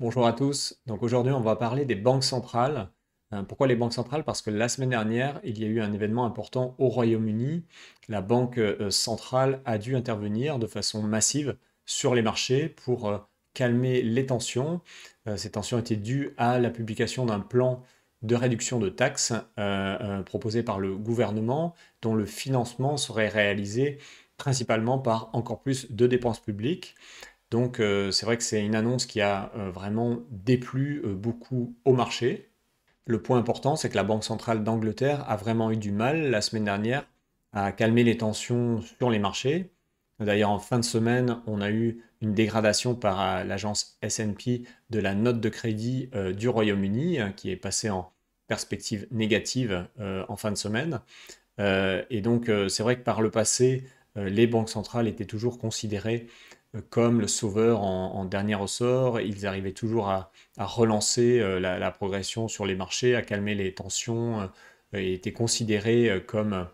Bonjour à tous. Donc aujourd'hui, on va parler des banques centrales. Euh, pourquoi les banques centrales Parce que la semaine dernière, il y a eu un événement important au Royaume-Uni. La banque euh, centrale a dû intervenir de façon massive sur les marchés pour euh, calmer les tensions. Ces tensions étaient dues à la publication d'un plan de réduction de taxes proposé par le gouvernement, dont le financement serait réalisé principalement par encore plus de dépenses publiques. Donc euh, c'est vrai que c'est une annonce qui a euh, vraiment déplu euh, beaucoup au marché. Le point important, c'est que la Banque centrale d'Angleterre a vraiment eu du mal la semaine dernière à calmer les tensions sur les marchés. D'ailleurs, en fin de semaine, on a eu une dégradation par l'agence SP de la note de crédit du Royaume-Uni, qui est passée en perspective négative en fin de semaine. et donc, c'est vrai que par le passé, euh, les banques centrales étaient toujours considérées euh, comme le sauveur en, dernier ressort. Ils arrivaient toujours à, relancer euh, la, progression sur les marchés, à calmer les tensions, et étaient considérés comme,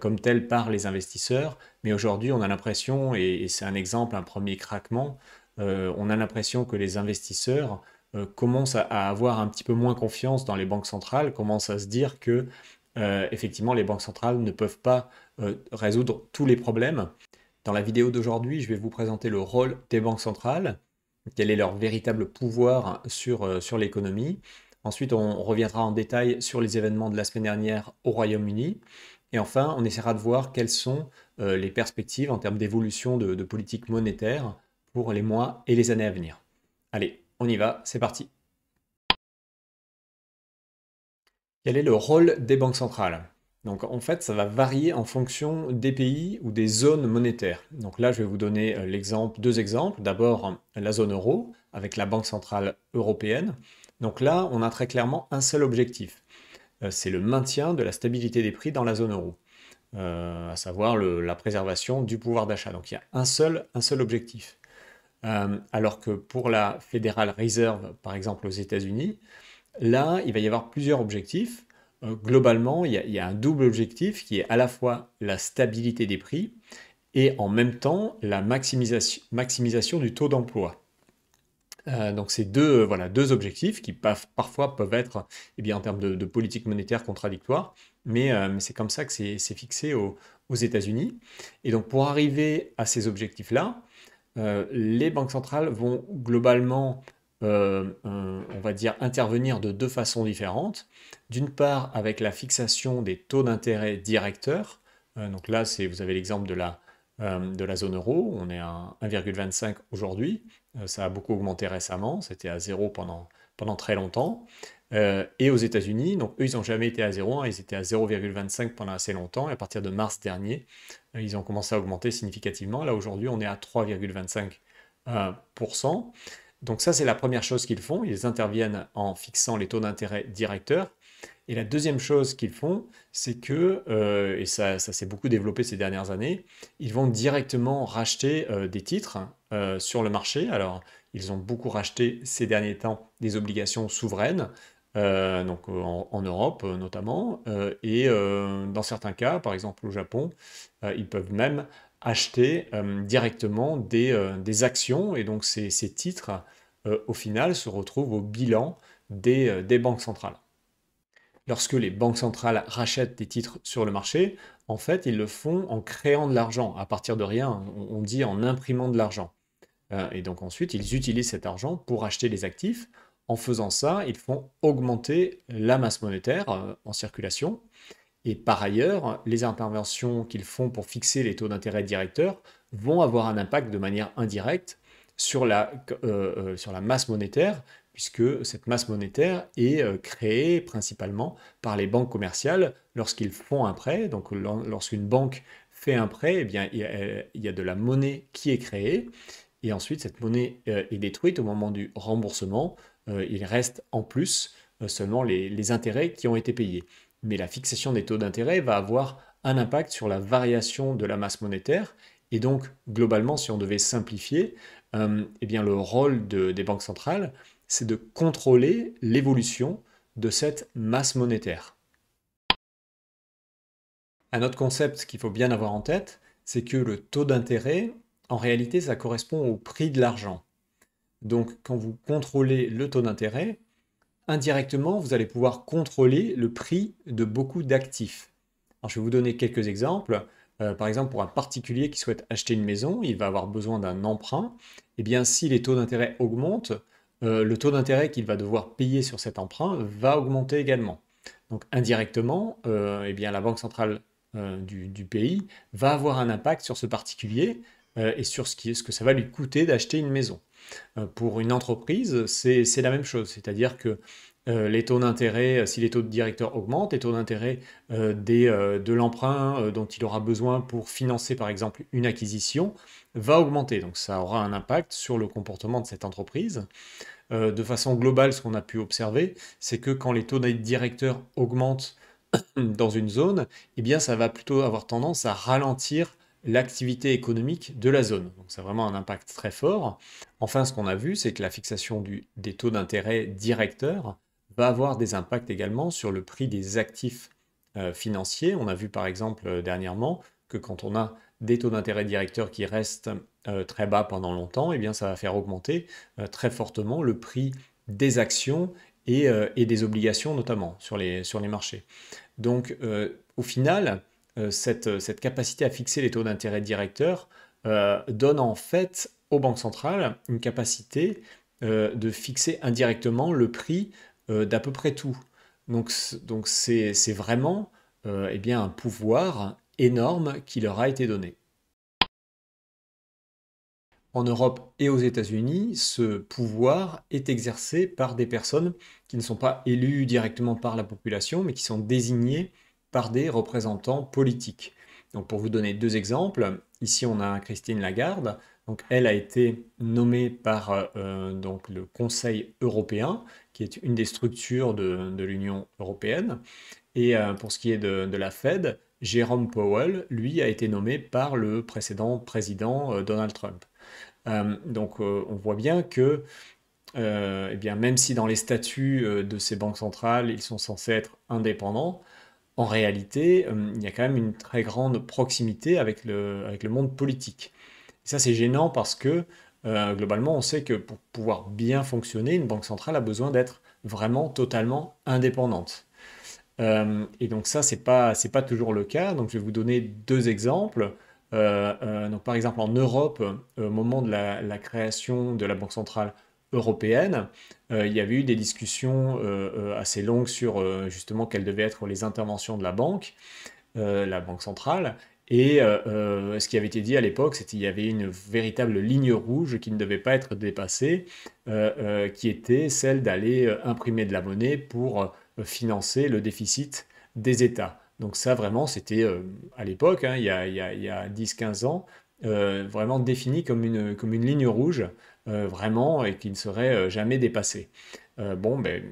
comme tels par les investisseurs. Mais aujourd'hui, on a l'impression, et, c'est un exemple, un premier craquement, on a l'impression que les investisseurs commencent à, à, avoir un petit peu moins confiance dans les banques centrales, commencent à se dire que euh, effectivement, les banques centrales ne peuvent pas euh, résoudre tous les problèmes. Dans la vidéo d'aujourd'hui, je vais vous présenter le rôle des banques centrales, quel est leur véritable pouvoir euh, sur, l'économie. Ensuite, on reviendra en détail sur les événements de la semaine dernière au Royaume-Uni. Et enfin, on essaiera de voir quelles sont les perspectives en termes d'évolution de politique monétaire pour les mois et les années à venir. Allez, on y va, c'est parti. Quel est le rôle des banques centrales donc en fait, ça va varier en fonction des pays ou des zones monétaires. Donc là, je vais vous donner euh, deux exemples. D'abord, la zone euro avec la Banque centrale européenne. Donc là, on a très clairement un seul objectif. Euh, c'est le maintien de la stabilité des prix dans la zone euro, euh, à savoir la préservation du pouvoir d'achat. Donc il y a un seul, un seul objectif. alors que pour la Federal Reserve, par exemple aux États-Unis, Là, il va y avoir plusieurs objectifs. Euh, globalement, il y, a, un double objectif qui est à la fois la stabilité des prix et en même temps la maximisation, du taux d'emploi. Euh, donc ces deux, euh, voilà, deux objectifs qui parfois peuvent être eh bien, en termes de, politique monétaire contradictoires, mais, c'est comme ça que c'est fixé aux, États-Unis. Et donc pour arriver à ces objectifs-là, les banques centrales vont globalement euh, on, va dire, intervenir de deux façons différentes. D'une part, avec la fixation des taux d'intérêt directeurs. Euh, donc là, vous avez l'exemple de la, euh, de la zone euro. On est à 1,25 aujourd'hui. ça a beaucoup augmenté récemment. C'était à zéro pendant, pendant très longtemps. et aux États-Unis, donc eux, ils n'ont jamais été à 0, ils étaient à 0,25 pendant assez longtemps. à partir de mars dernier, ils ont commencé à augmenter significativement. Là, aujourd'hui, on est à 3,25%. Donc ça, c'est la première chose qu'ils font. Ils interviennent en fixant les taux d'intérêt directeurs. Et la deuxième chose qu'ils font, c'est que, euh, et ça, s'est beaucoup développé ces dernières années, ils vont directement racheter euh, des titres euh, sur le marché. Alors, ils ont beaucoup racheté ces derniers temps des obligations souveraines, donc en, Europe notamment, et dans certains cas, par exemple au Japon, ils peuvent même acheter directement des, actions, et donc ces titres euh, au final, se retrouvent au bilan euh, des, banques centrales. Lorsque les banques centrales rachètent des titres sur le marché, en fait, ils le font en créant de l'argent, à partir de rien, on, dit en imprimant de l'argent. Euh, et donc ensuite, ils utilisent cet argent pour acheter des actifs. En faisant ça, ils font augmenter la masse monétaire en circulation. Et par ailleurs, les interventions qu'ils font pour fixer les taux d'intérêt directeurs vont avoir un impact de manière indirecte euh, euh, sur la, masse monétaire, puisque cette masse monétaire est euh, créée principalement par les banques commerciales lorsqu'ils font un prêt. Donc lorsqu'une banque fait un prêt, eh bien, il y a de la monnaie qui est créée, et ensuite cette monnaie est détruite au moment du remboursement. Il reste en plus seulement les intérêts qui ont été payés. Mais la fixation des taux d'intérêt va avoir un impact sur la variation de la masse monétaire et donc, globalement, si on devait simplifier, euh, eh bien, le rôle des banques centrales, c'est de contrôler l'évolution de cette masse monétaire. Un autre concept qu'il faut bien avoir en tête, c'est que le taux d'intérêt, en réalité, ça correspond au prix de l'argent. Donc, quand vous contrôlez le taux d'intérêt, indirectement, vous allez pouvoir contrôler le prix de beaucoup d'actifs. je vais vous donner quelques exemples. Euh, par exemple, pour un particulier qui souhaite acheter une maison, il va avoir besoin d'un emprunt. Et eh bien, si les taux d'intérêt augmentent, euh, le taux d'intérêt qu'il va devoir payer sur cet emprunt va augmenter également. Donc, indirectement, euh, eh bien, la Banque centrale du, pays va avoir un impact sur ce particulier et sur ce, ce, que ça va lui coûter d'acheter une maison. pour une entreprise, c'est la même chose. C'est-à-dire que euh, les taux d'intérêt, euh, si les taux de directeur augmentent, les taux d'intérêt euh, de l'emprunt dont il aura besoin pour financer par exemple une acquisition va augmenter. Donc ça aura un impact sur le comportement de cette entreprise. de façon globale, ce qu'on a pu observer, c'est que quand les taux de directeur augmentent dans une zone, eh bien ça va plutôt avoir tendance à ralentir l'activité économique de la zone. Donc ça a vraiment un impact très fort. Enfin, ce qu'on a vu, c'est que la fixation des taux d'intérêt directeurs va avoir des impacts également sur le prix des actifs euh, financiers. On a vu par exemple euh, dernièrement que quand on a des taux d'intérêt directeurs qui restent euh, très bas pendant longtemps, et eh bien ça va faire augmenter très fortement le prix des actions et, des obligations notamment sur les, sur les marchés. Donc au final, cette, cette, capacité à fixer les taux d'intérêt directeurs donne en fait aux banques centrales une capacité de fixer indirectement le prix euh, d'à peu près tout. Donc, c'est vraiment euh, eh bien, un pouvoir énorme qui leur a été donné. En Europe et aux États-Unis, ce pouvoir est exercé par des personnes qui ne sont pas élues directement par la population, mais qui sont désignées par des représentants politiques. pour vous donner deux exemples, ici on a Christine Lagarde, elle a été nommée par euh, le Conseil européen qui est une des structures de, l'Union européenne. Et euh, pour ce qui est de, la Fed, Jérôme Powell, lui, a été nommé par le précédent président euh, Donald Trump. Euh, donc on voit bien que eh bien, même si dans les statuts de ces banques centrales, ils sont censés être indépendants, en réalité, il y a quand même une très grande proximité avec le, avec le monde politique. ça, c'est gênant parce que euh, globalement, on sait que pour pouvoir bien fonctionner, une banque centrale a besoin d'être vraiment totalement indépendante. Euh, et donc ça, c'est pas pas toujours le cas. Donc je vais vous donner deux exemples. Euh, donc par exemple en Europe, au moment de la, création de la banque centrale européenne, il y avait eu des discussions assez longues sur justement quelles devaient être les interventions de la banque. la Banque centrale. Et euh, euh, ce qui avait été dit à l'époque, c'était qu'il y avait une véritable ligne rouge qui ne devait pas être dépassée, euh, qui était celle d'aller imprimer de la monnaie pour financer le déficit des États. Donc ça, vraiment, c'était à l'époque, hein, il y a, 10-15 ans, vraiment défini comme une, ligne rouge, vraiment, et qui ne serait jamais dépassée. bon, ben,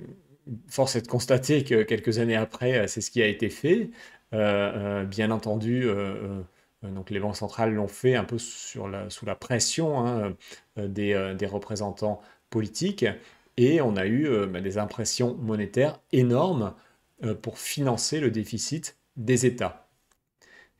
force est de constater que quelques années après, c'est ce qui a été fait. Euh, euh, bien entendu, euh, donc les banques centrales l'ont fait un peu sous la pression hein, des, représentants politiques, et on a eu bah, des impressions monétaires énormes pour financer le déficit des États.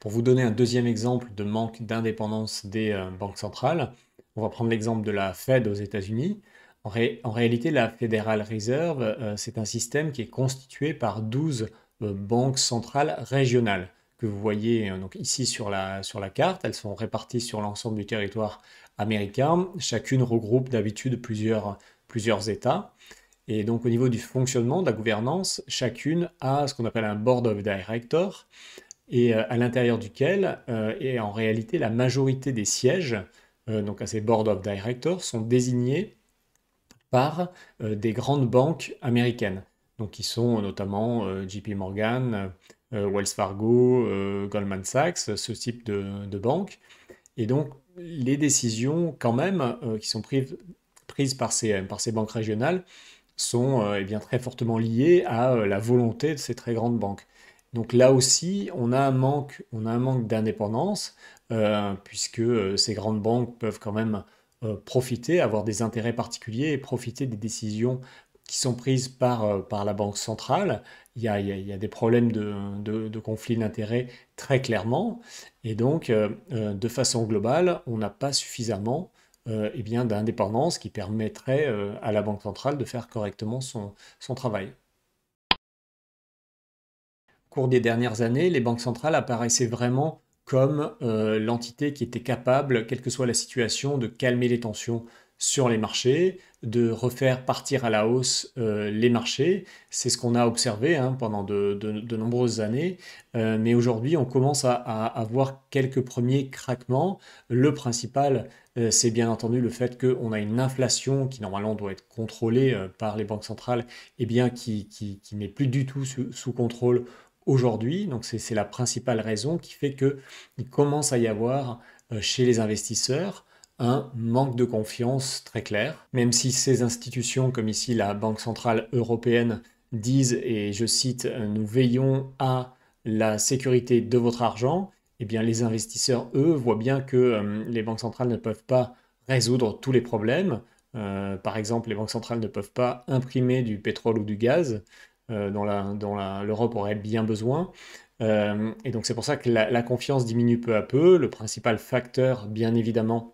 Pour vous donner un deuxième exemple de manque d'indépendance des banques centrales, on va prendre l'exemple de la Fed aux États-Unis. En, réalité, la Federal Reserve, c'est un système qui est constitué par 12 euh, banques centrales régionales que vous voyez euh, donc ici sur la, sur la carte. Elles sont réparties sur l'ensemble du territoire américain. Chacune regroupe d'habitude plusieurs, plusieurs États. Et donc au niveau du fonctionnement, de la gouvernance, chacune a ce qu'on appelle un board of directors, et euh, à l'intérieur duquel est en réalité la majorité des sièges, donc à ces board of directors, sont désignés par des grandes banques américaines qui sont euh, notamment euh, JP Morgan, euh, Wells Fargo, Goldman Sachs, ce type de, de banque. Et donc, les décisions, quand même, qui sont prises, par, ces, par ces banques régionales, sont eh très fortement liées à la volonté de ces très grandes banques. Donc là aussi, on a un manque, d'indépendance, puisque ces grandes banques peuvent quand même profiter, avoir des intérêts particuliers et profiter des décisions qui sont prises euh, par, la Banque centrale. Il y a, des problèmes de, de, conflit d'intérêts très clairement. Et donc, euh, euh, de façon globale, on n'a pas suffisamment eh bien, d'indépendance qui permettrait à la Banque centrale de faire correctement son, son travail. Au cours des dernières années, les banques centrales apparaissaient vraiment comme l'entité qui était capable, quelle que soit la situation, de calmer les tensions sur les marchés, de refaire partir à la hausse euh, les marchés. C'est ce qu'on a observé hein, pendant de, nombreuses années. Euh, mais aujourd'hui, on commence à, à, quelques premiers craquements. Le principal, euh, c'est bien entendu le fait qu'on a une inflation qui normalement doit être contrôlée par les banques centrales, et eh bien qui, n'est plus du tout sous, sous contrôle aujourd'hui. Donc c'est la principale raison qui fait qu'il commence à y avoir chez les investisseurs un manque de confiance très clair, même si ces institutions, comme ici la Banque centrale européenne, disent, et je cite, euh, nous veillons à la sécurité de votre argent, eh bien les investisseurs, eux, voient bien que euh, les banques centrales ne peuvent pas résoudre tous les problèmes. Euh, par exemple, les banques centrales ne peuvent pas imprimer du pétrole ou du gaz, dont l'Europe aurait bien besoin. et donc c'est pour ça que la, la confiance diminue peu à peu. Le principal facteur, bien évidemment,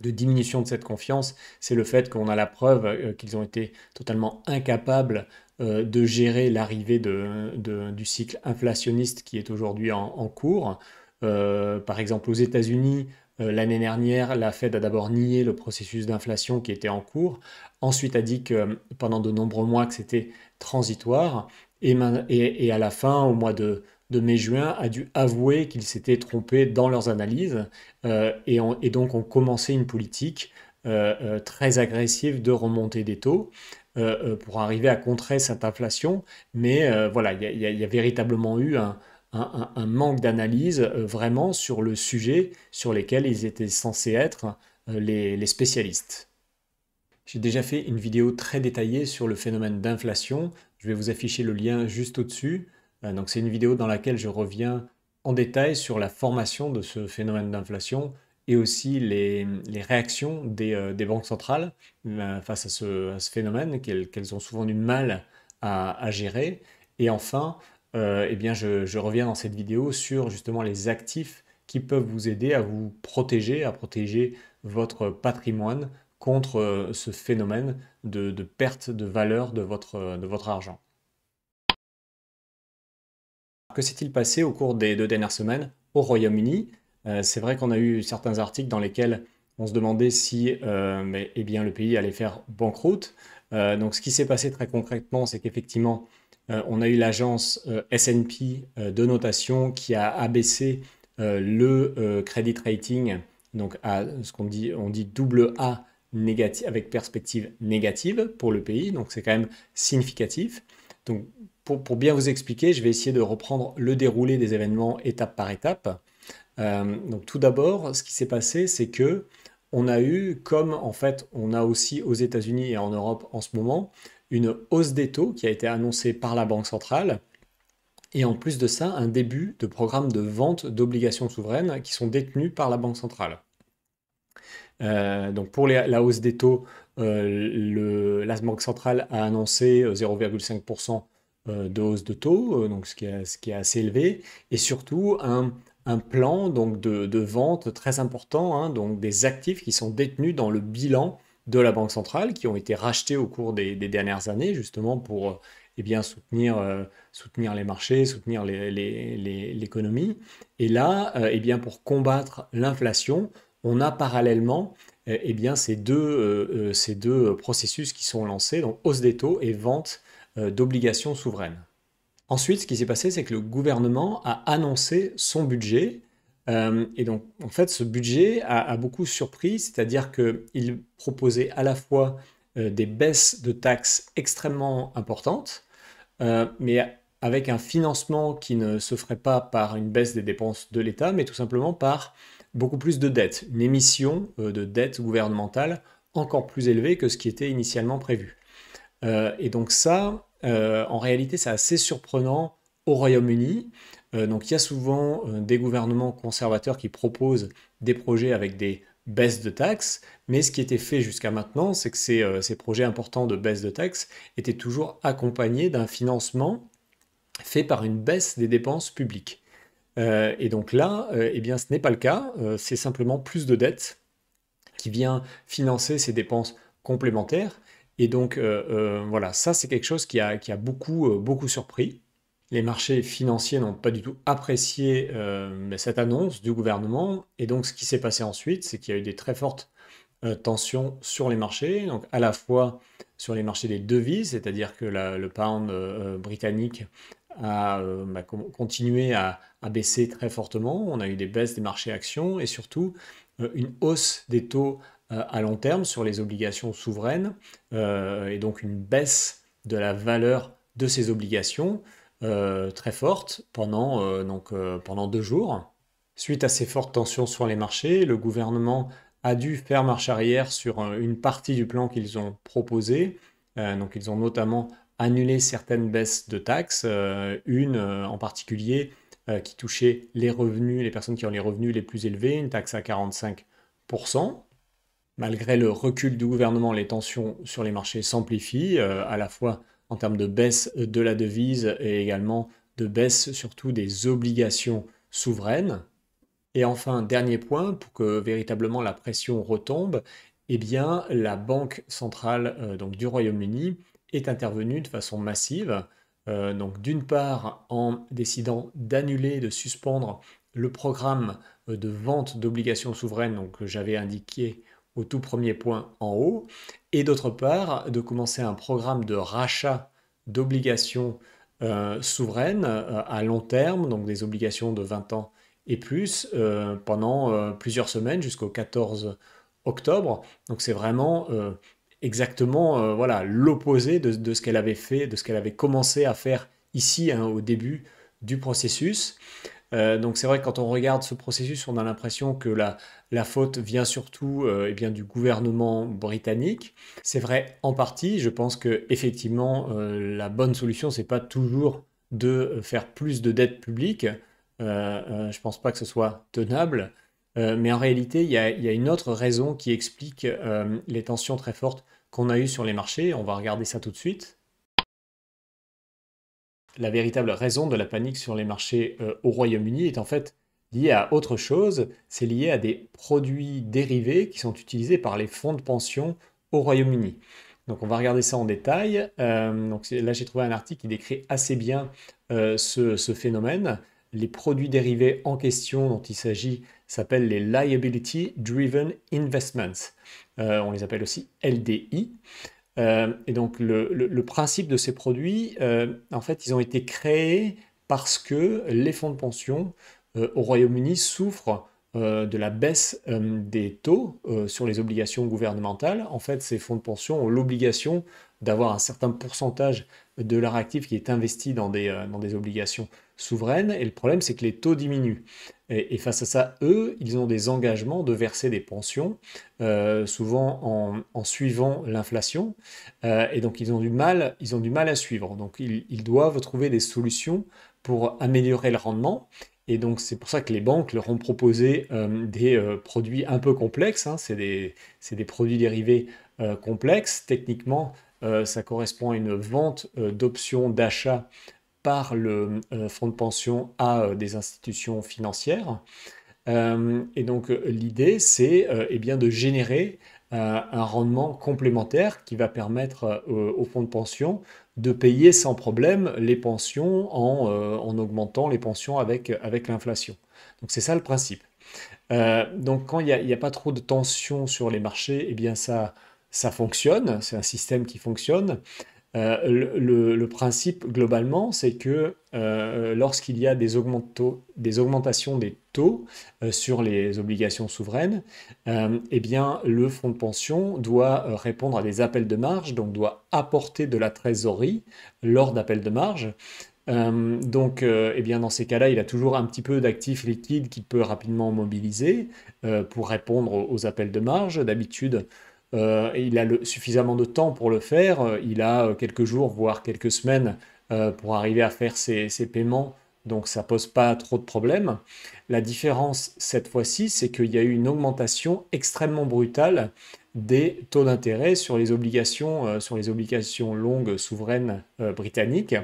de diminution de cette confiance, c'est le fait qu'on a la preuve euh, qu'ils ont été totalement incapables euh, de gérer l'arrivée du cycle inflationniste qui est aujourd'hui en, cours. Euh, par exemple, aux États-Unis, l'année dernière, la Fed a d'abord nié le processus d'inflation qui était en cours, ensuite a dit que pendant de nombreux mois que c'était transitoire, et à la fin, au mois de de mai-juin a dû avouer qu'ils s'étaient trompés dans leurs analyses euh, et, donc ont commencé une politique euh, euh, très agressive de remontée des taux pour arriver à contrer cette inflation. Mais voilà, il y, a véritablement eu un, manque d'analyse vraiment sur le sujet sur lequel ils étaient censés être les spécialistes. J'ai déjà fait une vidéo très détaillée sur le phénomène d'inflation. Je vais vous afficher le lien juste au-dessus. Euh, donc c'est une vidéo dans laquelle je reviens en détail sur la formation de ce phénomène d'inflation et aussi les, réactions euh, des, banques centrales euh, face à ce, phénomène qu'elles ont souvent du mal à, gérer. Et enfin, eh bien je, reviens dans cette vidéo sur justement les actifs qui peuvent vous aider à vous protéger, à protéger votre patrimoine contre ce phénomène de, perte de valeur de votre argent. Que s'est-il passé au cours des deux dernières semaines au Royaume-Uni euh, C'est vrai qu'on a eu certains articles dans lesquels on se demandait si euh, eh bien, le pays allait faire banqueroute. Euh, donc ce qui s'est passé très concrètement, c'est qu'effectivement, on a eu l'agence SP de notation qui a abaissé le credit rating, donc à ce qu'on dit, on dit double A avec perspective négative pour le pays, donc c'est quand même significatif. Donc pour, bien vous expliquer, je vais essayer de reprendre le déroulé des événements étape par étape. Euh, donc tout d'abord, ce qui s'est passé, c'est que on a eu, comme en fait on a aussi aux États-Unis et en Europe en ce moment, une hausse des taux qui a été annoncée par la Banque centrale. Et en plus de ça, un début de programme de vente d'obligations souveraines qui sont détenues par la Banque centrale. Euh, donc pour la hausse des taux, euh, la Banque centrale a annoncé 0,5% euh, de hausse de taux, euh, donc ce qui, est, assez élevé, et surtout un, plan donc de, vente très important, hein, donc des actifs qui sont détenus dans le bilan de la Banque centrale, qui ont été rachetés au cours des, dernières années, justement pour et eh bien, soutenir, euh, soutenir les marchés, soutenir l'économie. Les, et là, et eh bien, pour combattre l'inflation, on a parallèlement et eh bien, ces, deux, ces deux processus qui sont lancés, donc hausse des taux et vente euh, d'obligations souveraines. Ensuite, ce qui s'est passé, c'est que le gouvernement a annoncé son budget. Euh, et donc, en fait, ce budget a, beaucoup surpris, c'est-à-dire qu'il proposait à la fois euh, des baisses de taxes extrêmement importantes, mais avec un financement qui ne se ferait pas par une baisse des dépenses de l'État, mais tout simplement par beaucoup plus de dettes, une émission de dette gouvernementale encore plus élevée que ce qui était initialement prévu. et donc ça, euh, en réalité, c'est assez surprenant au Royaume-Uni. Euh, donc il y a souvent euh, des gouvernements conservateurs qui proposent des projets avec des baisses de taxes, mais ce qui était fait jusqu'à maintenant, c'est que ces, projets importants de baisse de taxes étaient toujours accompagnés d'un financement fait par une baisse des dépenses publiques. et donc là, eh bien, ce n'est pas le cas, c'est simplement plus de dettes qui vient financer ces dépenses complémentaires, et donc, euh, euh, voilà, ça, c'est quelque chose qui a, beaucoup, euh, beaucoup surpris. Les marchés financiers n'ont pas du tout apprécié cette annonce du gouvernement. Et donc, ce qui s'est passé ensuite, c'est qu'il y a eu des très fortes tensions sur les marchés. Donc, à la fois sur les marchés des devises, c'est-à-dire que le pound britannique a, bah, continué à, à, baisser très fortement. On a eu des baisses des marchés actions et surtout une hausse des taux euh, à long terme sur les obligations souveraines euh, et donc une baisse de la valeur de ces obligations euh, très forte pendant, donc, pendant deux jours. Suite à ces fortes tensions sur les marchés, le gouvernement a dû faire marche arrière sur une partie du plan qu'ils ont proposé. donc ils ont notamment annulé certaines baisses de taxes, une en particulier qui touchait les revenus, les personnes qui ont les revenus les plus élevés, une taxe à 45%. Malgré le recul du gouvernement, les tensions sur les marchés s'amplifient, euh, à la fois en termes de baisse de la devise et également de baisse surtout des obligations souveraines. Et enfin, dernier point, pour que véritablement la pression retombe, eh bien, la Banque centrale euh, donc, du Royaume-Uni est intervenue de façon massive. Euh, donc, d'une part, en décidant d'annuler, de suspendre le programme de vente d'obligations souveraines donc, que j'avais indiqué au tout premier point en haut, et d'autre part de commencer un programme de rachat d'obligations euh, souveraines euh, à long terme, donc des obligations de 20 ans et plus, euh, pendant plusieurs semaines jusqu'au 14 octobre. Donc c'est vraiment exactement voilà l'opposé de, ce qu'elle avait fait, de ce qu'elle avait commencé à faire ici hein, au début du processus. Euh, donc c'est vrai que quand on regarde ce processus, on a l'impression que la, faute vient surtout euh, eh bien, du gouvernement britannique. C'est vrai en partie. Je pense que effectivement euh, la bonne solution, c'est pas toujours de faire plus de dettes publiques. Je ne pense pas que ce soit tenable. mais en réalité, il y, a une autre raison qui explique les tensions très fortes qu'on a eues sur les marchés. On va regarder ça tout de suite la véritable raison de la panique sur les marchés euh, au Royaume-Uni est en fait liée à autre chose, c'est lié à des produits dérivés qui sont utilisés par les fonds de pension au Royaume-Uni. Donc on va regarder ça en détail. Euh, donc là j'ai trouvé un article qui décrit assez bien euh, ce, phénomène. Les produits dérivés en question dont il s'agit s'appellent les Liability Driven Investments. on les appelle aussi LDI. Euh, et donc le, principe de ces produits, euh, en fait, ils ont été créés parce que les fonds de pension euh, au Royaume-Uni souffrent de la baisse des taux sur les obligations gouvernementales. En fait, ces fonds de pension ont l'obligation d'avoir un certain pourcentage de leur actif qui est investi dans des, dans des obligations souveraine et le problème c'est que les taux diminuent. Et, face à ça, eux, ils ont des engagements de verser des pensions, euh, souvent en, suivant l'inflation, euh, et donc ils ont, du mal, ils ont du mal à suivre. Donc ils, doivent trouver des solutions pour améliorer le rendement. Et donc c'est pour ça que les banques leur ont proposé euh, des produits un peu complexes, hein. c'est des, produits dérivés complexes, techniquement. ça correspond à une vente d'options d'achat par le euh, fonds de pension à euh, des institutions financières. Euh, et donc l'idée, c'est eh bien de générer un rendement complémentaire qui va permettre au fonds de pension de payer sans problème les pensions en, en augmentant les pensions avec, avec l'inflation. Donc c'est ça le principe. donc quand il n'y a, pas trop de tension sur les marchés, et eh bien ça, ça fonctionne, c'est un système qui fonctionne. Euh, le, principe, globalement, c'est que euh, lorsqu'il y a des, augmentations des taux euh, sur les obligations souveraines, eh bien, le fonds de pension doit répondre à des appels de marge, donc doit apporter de la trésorerie lors d'appels de marge. donc, et eh bien, dans ces cas-là, il a toujours un petit peu d'actifs liquides qu'il peut rapidement mobiliser pour répondre aux, appels de marge. D'habitude, euh, il a suffisamment de temps pour le faire. Euh, il a euh, quelques jours, voire quelques semaines pour arriver à faire ses, paiements. Donc ça pose pas trop de problèmes. La différence cette fois-ci, c'est qu'il y a eu une augmentation extrêmement brutale des taux d'intérêt sur les obligations, sur les obligations longues souveraines britanniques.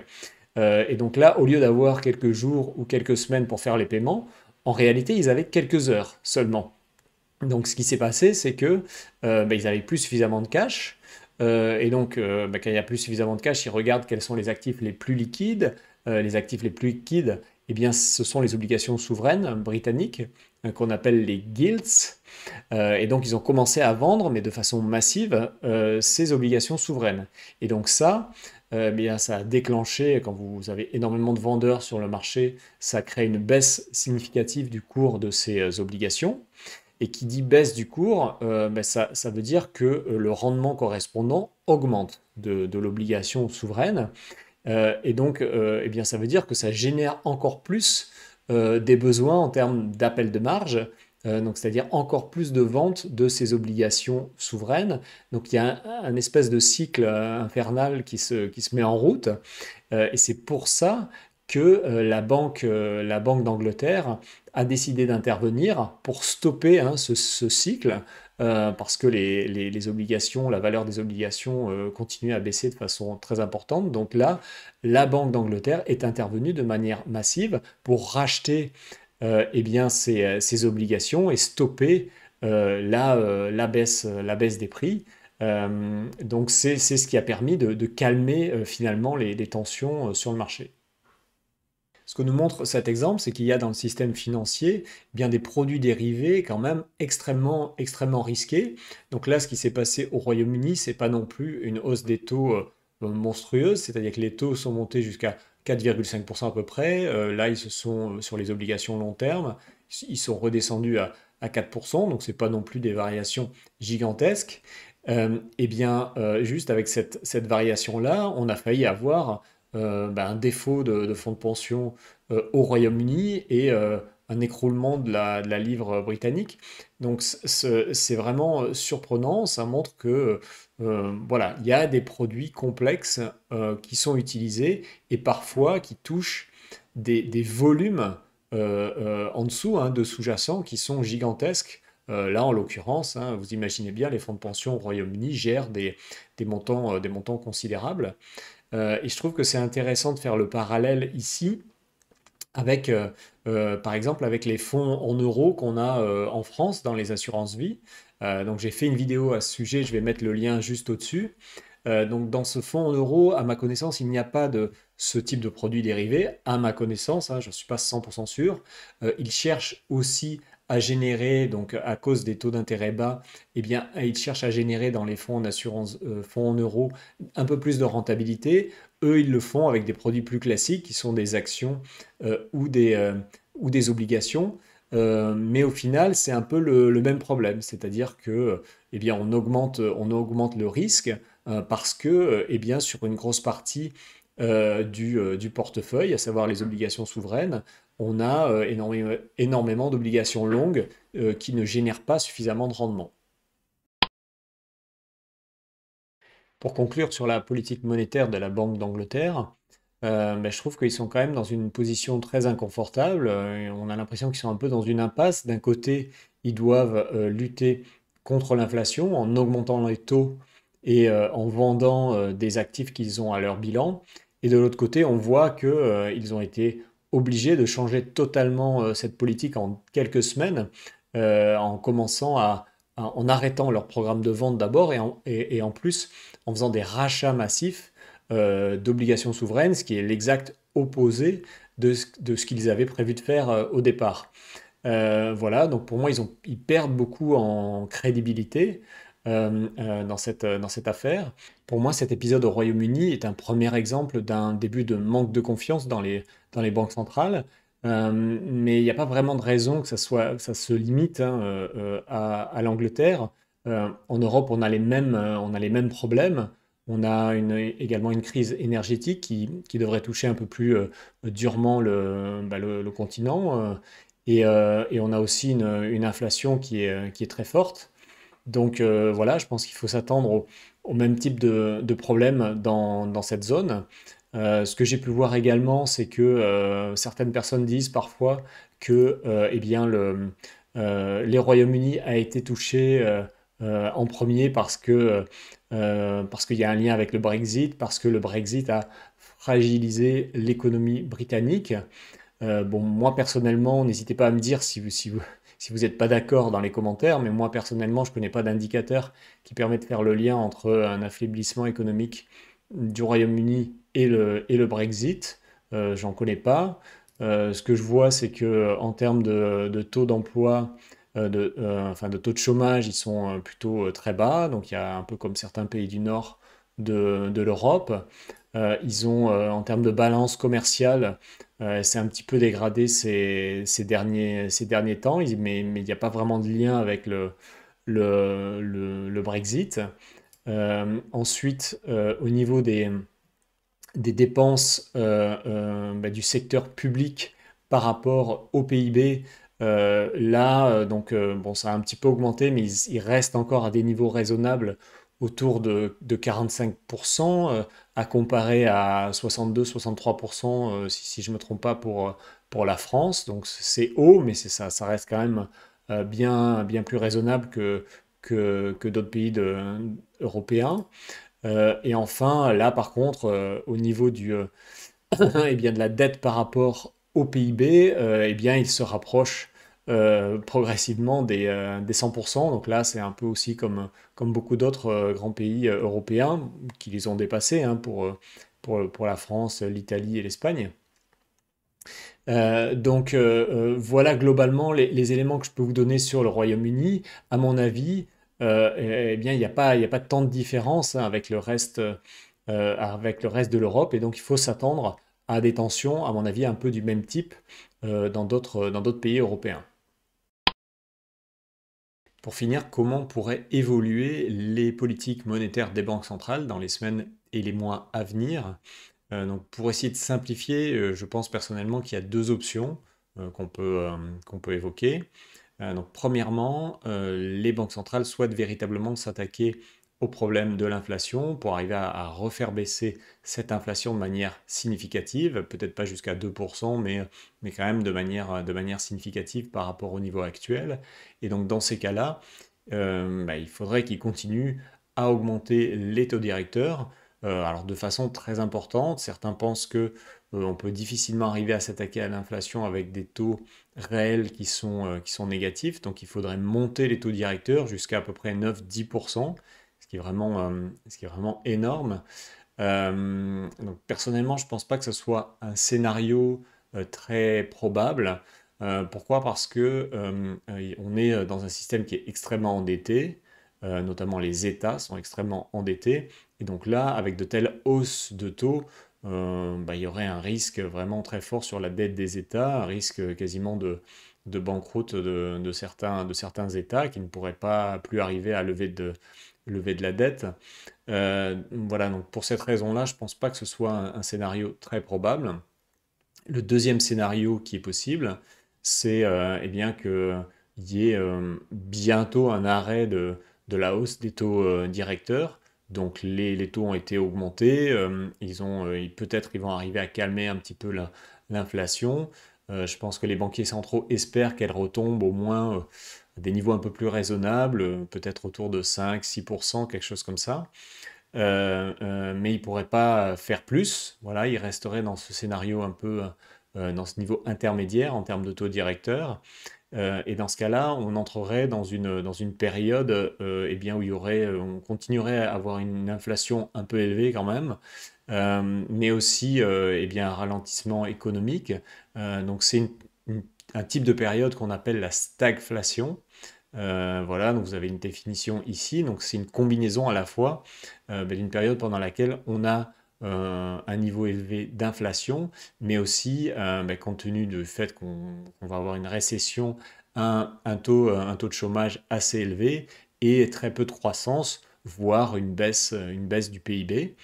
et donc là, au lieu d'avoir quelques jours ou quelques semaines pour faire les paiements, en réalité, ils avaient quelques heures seulement. Donc ce qui s'est passé, c'est que euh, bah, ils n'avaient plus suffisamment de cash. Euh, et donc, euh, bah, quand il n'y a plus suffisamment de cash, ils regardent quels sont les actifs les plus liquides. les actifs les plus liquides, eh bien, ce sont les obligations souveraines britanniques qu'on appelle les guilds. et donc, ils ont commencé à vendre, mais de façon massive, ces obligations souveraines. Et donc ça, eh bien, ça a déclenché, quand vous avez énormément de vendeurs sur le marché, ça crée une baisse significative du cours de ces obligations. Et qui dit baisse du cours, euh, ben ça, ça, veut dire que euh, le rendement correspondant augmente de, l'obligation souveraine. Euh, et donc, eh bien, ça veut dire que ça génère encore plus des besoins en termes d'appel de marge, donc c'est-à-dire encore plus de ventes de ces obligations souveraines. Donc il y a un, espèce de cycle infernal qui se, qui se met en route. et c'est pour ça que la banque, la banque d'Angleterre a décidé d'intervenir pour stopper hein, ce, cycle, euh, parce que les, obligations, la valeur des obligations euh, continue à baisser de façon très importante. Donc là, la Banque d'Angleterre est intervenue de manière massive pour racheter euh, eh bien, ces, obligations et stopper la, baisse, des prix. donc c'est ce qui a permis de, calmer finalement les tensions sur le marché. Ce que nous montre cet exemple, c'est qu'il y a dans le système financier bien des produits dérivés quand même extrêmement, extrêmement risqués. Donc là, ce qui s'est passé au Royaume-Uni, c'est pas non plus une hausse des taux euh, monstrueuse, c'est-à-dire que les taux sont montés jusqu'à 4,5% à peu près. Euh, là, ils se sont euh, sur les obligations long terme, ils sont redescendus à, 4%, donc c'est pas non plus des variations gigantesques. et eh bien, juste avec cette, cette variation-là, on a failli avoir euh, bah, un défaut de, fonds de pension euh, au Royaume-Uni et euh, un écroulement de la, livre britannique. Donc c'est vraiment surprenant, ça montre que voilà, il y a des produits complexes qui sont utilisés et parfois qui touchent des, volumes en dessous hein, de sous-jacents qui sont gigantesques. là, en l'occurrence, hein, vous imaginez bien, les fonds de pension au Royaume-Uni gèrent des montants, des montants considérables. Euh, et je trouve que c'est intéressant de faire le parallèle ici avec, euh, euh, par exemple, avec les fonds en euros qu'on a en France dans les assurances vie. donc j'ai fait une vidéo à ce sujet, je vais mettre le lien juste au-dessus. donc dans ce fonds en euros, à ma connaissance, il n'y a pas de ce type de produit dérivé. À ma connaissance, hein, je ne suis pas 100% sûr. il cherche aussi à générer, donc à cause des taux d'intérêt bas, eh bien, euh, ils cherchent à générer dans les fonds en assurance, euh, fonds en euros, un peu plus de rentabilité. Eux, ils le font avec des produits plus classiques qui sont des actions euh, ou, des, ou des obligations. mais au final, c'est un peu le, même problème, c'est-à-dire que, eh bien, on augmente, on augmente le risque parce que, eh bien, sur une grosse partie, du, portefeuille, à savoir les obligations souveraines, on a euh, euh, énormément, d'obligations longues euh, qui ne génèrent pas suffisamment de rendement. Pour conclure sur la politique monétaire de la Banque d'Angleterre, ben, je trouve qu'ils sont quand même dans une position très inconfortable. on a l'impression qu'ils sont un peu dans une impasse. D'un côté, ils doivent lutter contre l'inflation en augmentant les taux et en vendant des actifs qu'ils ont à leur bilan. Et de l'autre côté, on voit qu'ils ont été obligés de changer totalement euh, cette politique en quelques semaines, euh, en commençant à, en arrêtant leur programme de vente d'abord et, en plus en faisant des rachats massifs euh, d'obligations souveraines, ce qui est l'exact opposé de ce, qu'ils avaient prévu de faire au départ. voilà, donc pour moi, ils, ont, ils perdent beaucoup en crédibilité. Euh, euh, dans, cette, euh, dans cette affaire. Pour moi, cet épisode au Royaume-Uni est un premier exemple d'un début de manque de confiance dans les, dans les banques centrales. mais il n'y a pas vraiment de raison que ça, soit, ça se limite hein, à, l'Angleterre. en Europe, on a les mêmes, on a les mêmes problèmes. On a également une crise énergétique qui, devrait toucher un peu plus durement le, bah, continent. Et, on a aussi une, une inflation qui est, qui est, très forte. Donc euh, voilà, je pense qu'il faut s'attendre au, même type de, problème dans, cette zone. Euh, ce que j'ai pu voir également, c'est que euh, certaines personnes disent parfois que eh bien, le, les Royaumes-Unis a été touché en premier parce qu'il y a un lien avec le Brexit, parce que le Brexit a fragilisé l'économie britannique. bon, moi personnellement, n'hésitez pas à me dire si vous, si vous, si vous n'êtes pas d'accord dans les commentaires, mais moi personnellement, je ne connais pas d'indicateur qui permet de faire le lien entre un affaiblissement économique du Royaume-Uni et le, Brexit. Euh, j'en connais pas. Euh, ce que je vois, c'est que euh, en termes de, taux d'emploi, enfin de taux de chômage, ils sont plutôt très bas. Donc il y a un peu comme certains pays du Nord de, l'Europe. Euh, ils ont, euh, en termes de balance commerciale, euh, c'est un petit peu dégradé ces, derniers, ces derniers temps, mais, il n'y a pas vraiment de lien avec le, Brexit. Euh, ensuite, au niveau des, dépenses bah, du secteur public par rapport au PIB, là, donc, bon, ça a un petit peu augmenté, mais il reste encore à des niveaux raisonnables autour de, 45%, euh, à comparer à 62-63%, euh, si, je ne me trompe pas, pour, euh, pour la France. Donc c'est haut, mais c'est ça, ça reste quand même bien, bien plus raisonnable que, que, que d'autres pays européens. et enfin, là par contre, au niveau du, et eh bien, de la dette par rapport au PIB, et eh bien, il se rapproche euh, progressivement des, 100%. Euh, donc là, c'est un peu aussi comme, comme beaucoup d'autres euh, grands pays européens qui les ont dépassés hein, pour, pour, la France, l'Italie et l'Espagne. donc voilà globalement les, éléments que je peux vous donner sur le Royaume-Uni. À mon avis, eh, eh bien, il n'y a, pas, a pas tant de différence hein, avec, le reste, avec le reste de l'Europe. Et donc, il faut s'attendre à des tensions, à mon avis, un peu du même type dans d'autres pays européens. Pour finir, comment pourraient évoluer les politiques monétaires des banques centrales dans les semaines et les mois à venir euh, donc Pour essayer de simplifier, euh, je pense personnellement qu'il y a deux options euh, qu'on peut, peut, évoquer. donc, premièrement, les banques centrales souhaitent véritablement s'attaquer au problème de l'inflation pour arriver à, refaire baisser cette inflation de manière significative, peut-être pas jusqu'à 2%, mais, quand même de manière, de manière significative par rapport au niveau actuel. Et donc dans ces cas-là, euh, bah, il faudrait qu'ils continuent à augmenter les taux directeurs, euh, alors de façon très importante. Certains pensent que euh, on peut difficilement arriver à s'attaquer à l'inflation avec des taux réels qui sont, qui sont négatifs, donc il faudrait monter les taux directeurs jusqu'à à peu près 9-10% qui vraiment, euh, ce qui est vraiment énorme. Euh, donc personnellement, je ne pense pas que ce soit un scénario euh, très probable. pourquoi Parce que on est dans un système qui est extrêmement endetté, notamment les États sont extrêmement endettés. Et donc là, avec de telles hausses de taux, bah, il y aurait un risque vraiment très fort sur la dette des États, un risque quasiment de, banqueroute de, certains, de certains États qui ne pourraient pas plus arriver à lever de, lever de la dette. Euh, voilà, donc pour cette raison-là, je ne pense pas que ce soit un, scénario très probable. Le deuxième scénario qui est possible, c'est euh, eh bien qu'il y ait euh, bientôt un arrêt de, la hausse des taux directeurs. Donc les, taux ont été augmentés, ils ont peut-être ils vont arriver à calmer un petit peu l'inflation. je pense que les banquiers centraux espèrent qu'elle retombe au moins des niveaux un peu plus raisonnables, euh, peut-être autour de 5-6%, quelque chose comme ça. Euh, euh, mais il ne pourrait pas faire plus. Voilà, il resterait dans ce scénario un peu, dans ce niveau intermédiaire en termes de taux directeur. et dans ce cas-là, on entrerait dans une, dans une période eh bien, où il y aurait, on continuerait à avoir une inflation un peu élevée quand même, mais aussi eh bien, un ralentissement économique. donc c'est une un type de période qu'on appelle la stagflation. Euh, voilà, donc vous avez une définition ici. Donc c'est une combinaison à la fois euh, ben, d'une période pendant laquelle on a euh, un niveau élevé d'inflation, mais aussi, ben, compte tenu du fait qu'on va avoir une récession, un, taux, un taux de chômage assez élevé et très peu de croissance, voire une baisse, du PIB.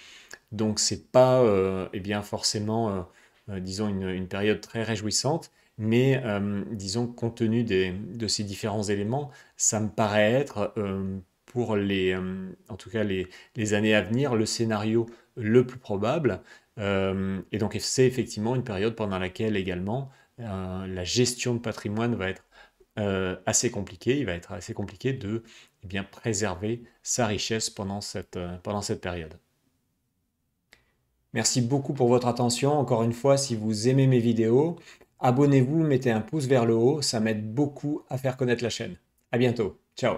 Donc c'est pas eh bien forcément, disons, une période très réjouissante mais euh, disons, compte tenu de ces différents éléments, ça me paraît être, euh, pour les, euh, en tout cas les, années à venir, le scénario le plus probable. et donc, c'est effectivement une période pendant laquelle également la gestion de patrimoine va être assez compliquée. Il va être assez compliqué de eh bien, préserver sa richesse pendant cette, pendant cette période. Merci beaucoup pour votre attention. Encore une fois, si vous aimez mes vidéos, Abonnez-vous, mettez un pouce vers le haut, ça m'aide beaucoup à faire connaître la chaîne. À bientôt, ciao